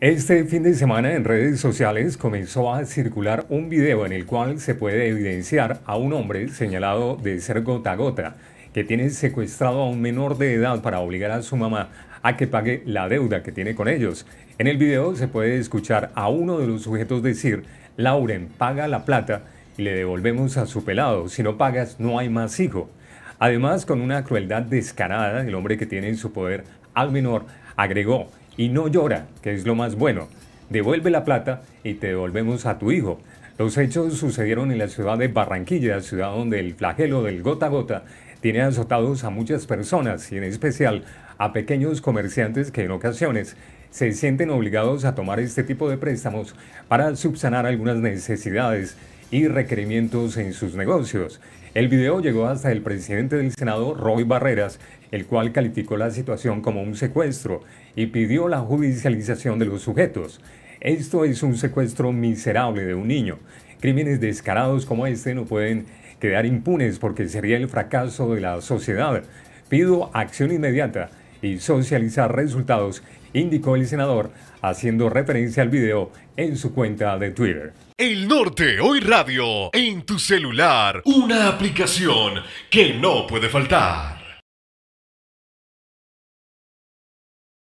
Este fin de semana en redes sociales comenzó a circular un video en el cual se puede evidenciar a un hombre señalado de ser gota gota, que tiene secuestrado a un menor de edad para obligar a su mamá a que pague la deuda que tiene con ellos. En el video se puede escuchar a uno de los sujetos decir, Lauren, paga la plata y le devolvemos a su pelado, si no pagas no hay más hijo. Además, con una crueldad descarada, el hombre que tiene en su poder al menor agregó, y no llora, que es lo más bueno. Devuelve la plata y te devolvemos a tu hijo. Los hechos sucedieron en la ciudad de Barranquilla, ciudad donde el flagelo del gota gota tiene azotados a muchas personas y en especial a pequeños comerciantes que en ocasiones se sienten obligados a tomar este tipo de préstamos para subsanar algunas necesidades y requerimientos en sus negocios. El video llegó hasta el presidente del Senado, Roy Barreras, el cual calificó la situación como un secuestro y pidió la judicialización de los sujetos. Esto es un secuestro miserable de un niño. Crímenes descarados como este no pueden quedar impunes porque sería el fracaso de la sociedad. Pido acción inmediata y socializar resultados, indicó el senador, haciendo referencia al video en su cuenta de Twitter. El Norte Hoy Radio, en tu celular, una aplicación que no puede faltar.